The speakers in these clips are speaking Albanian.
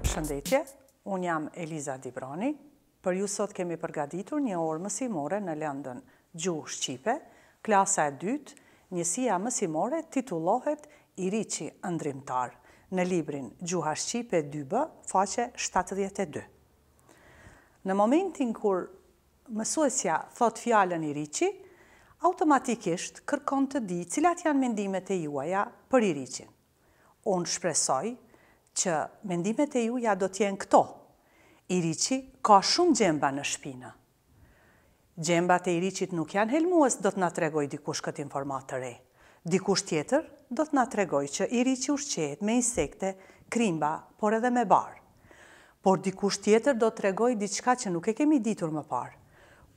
Shëndetje, unë jam Eliza Dibroni, për ju sot kemi përgaditur një orë mësimore në lëndën Gjuhë Shqipe, klasa e dytë, njësia mësimore titulohet Iriqi Ndrimtarë në librin Gjuha Shqipe 2B, faqe 72. Në momentin kur mësuesja thot fjallën i rici, automatikisht kërkon të di cilat janë mendimet e juaja për i ricin. Unë shpresoj që mendimet e juja do t'jenë këto. I rici ka shumë gjemba në shpina. Gjembat e i ricit nuk janë helmuës, do t'na tregoj dikush këtë informat të re. Dikush tjetër, do t'na tregoj që i rici ushqet me insekte, krimba, por edhe me barë. Por dikush tjetër do të tregoj diçka që nuk e kemi ditur më parë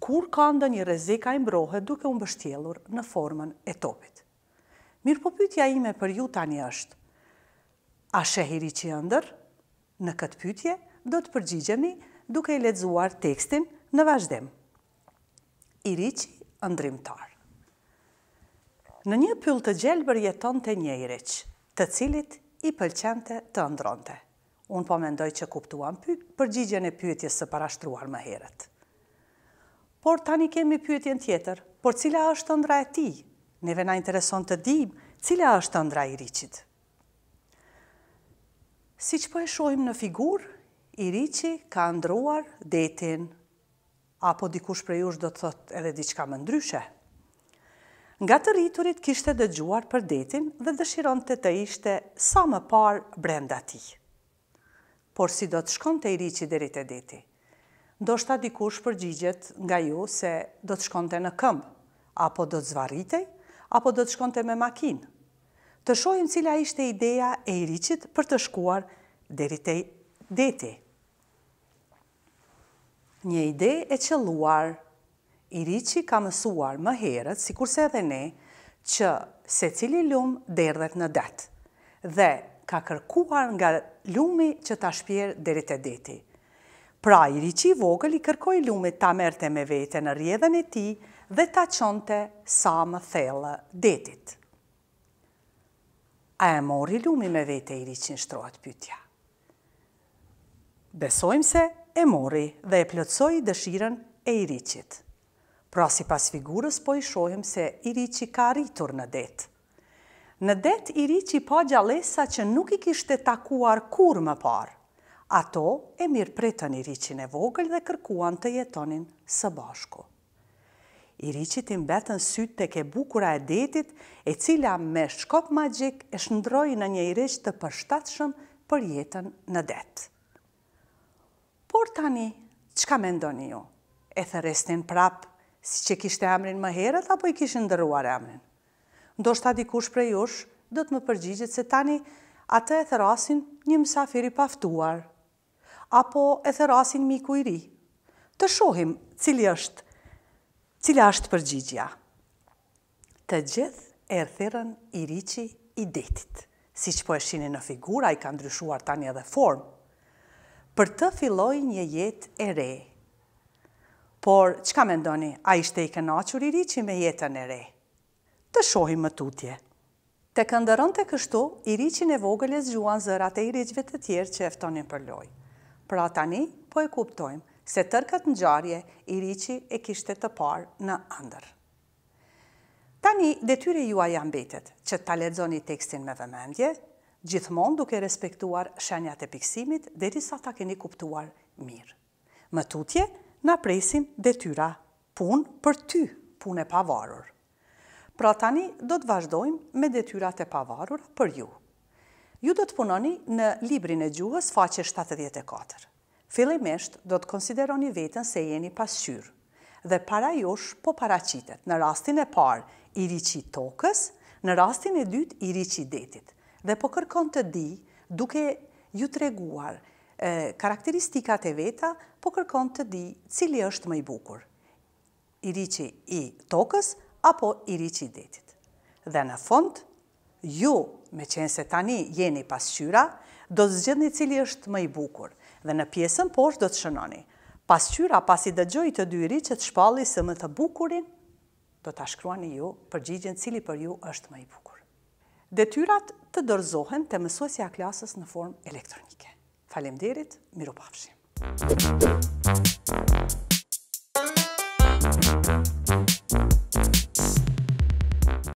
kur ka ndë një rezika imbrohet duke unë bështjelur në formën e topit. Mirë po pytja ime për ju tani është, a sheheri që ndër? Në këtë pytje, do të përgjigjemi duke i ledzuar tekstin në vazhdem. Iriqi ndrimtar. Në një pyll të gjelbër jeton të një iriq, të cilit i pëlqente të ndronte. Unë po mendoj që kuptuam përgjigjen e pyetjes së parashtruar më herët. Por tani kemi pyetjen tjetër, por cila është ëndra e tij? Neve na intereson të dim, cila është ëndra i Riçit. Siç po e shohim në figurë, i Riçi ka ndruar detin apo dikush për jush do të thotë edhe diçka më ndryshe. Nga të rriturit kishte dëgjuar për detin dhe dëshiron të të ishte sa më parë brenda ti. Por si do të shkon të i rici dherit e detit? do shta dikush përgjigjet nga ju se do të shkonte në këmb, apo do të zvaritej, apo do të shkonte me makinë. Të shojmë cila ishte ideja e i për të shkuar deri te deti. Një ide e qëlluar, i riqi ka mësuar më herët, si kurse edhe ne, që se cili lumë derdhet në detë dhe ka kërkuar nga lumi që ta shpjerë deri te deti. Pra i rici i vogël i kërkoj lume ta merte me vete në rjedhen e ti dhe ta qonte sa më thellë detit. A e mori lume me vete i rici në shtroat pytja? Besojmë se e mori dhe e plëtsoj i dëshiren e i ricit. Pra si pas figurës po i shohim se i rici ka rritur në detë. Në det i ri pa gjalesa që nuk i kishte takuar kur më parë. Ato e mirë pretën i rriqin e vogël dhe kërkuan të jetonin së bashku. I rriqit i mbetën sytë të ke bukura e detit, e cila me shkop magjik e shëndroj në një i rriq të përshtatëshëm për jetën në detë. Por tani, qka me ndoni ju? E restin prapë si që kishte amrin më herët, apo i kishin ndërruar amrin? Ndo shta dikush prej ush, do të më përgjigjit se tani atë e rasin një mësafiri paftuar, apo e therasin miku i ri. Të shohim cili është, cili është përgjigja. Të gjithë erëthërën i riqi i detit, si që po shini në figura i ka ndryshuar tani edhe formë, për të filloj një jetë e re. Por, që ka mendoni, a ishte i kënachur i riqi me jetën e re? Të shohim më tutje. Të këndërën të kështu, i riqin e vogële zhuan zërat e i riqve të tjerë që eftonin për lojë. Pra tani, po e kuptojmë se tërkat në gjarje, Iriqi e kishte të parë në andër. Tani, detyre jua janë betet që të talerzoni tekstin me vëmendje, gjithmon duke respektuar shenjat e piksimit dhe risa ta keni kuptuar mirë. Më tutje, na presim detyra pun për ty, pun e pavarur. Pra tani, do të vazhdojmë me detyrat e pavarur për ju. Ju do të punoni në librin e gjuhës faqe 74 fillimisht do të konsideroni vetën se jeni pasqyrë dhe para jush po paracitet në rastin e parë i riqi tokës, në rastin e dytë i riqi detit dhe po kërkon të di duke ju të reguar karakteristikat e veta, po kërkon të di cili është më i bukur, i riqi i tokës apo i riqi detit. Dhe në fond, ju, me qenë se tani jeni pasqyra, do të zgjëdni cili është më i bukur, dhe në piesën posh do të shënoni. Pas qyra, pas i dëgjoj të dyri që të shpalli së më të bukurin, do të ashkruani ju për cili për ju është më i bukur. Dhe tyrat të dorzohen të mësuesja klasës në form elektronike. Falem derit, miru pafshim. Thank you.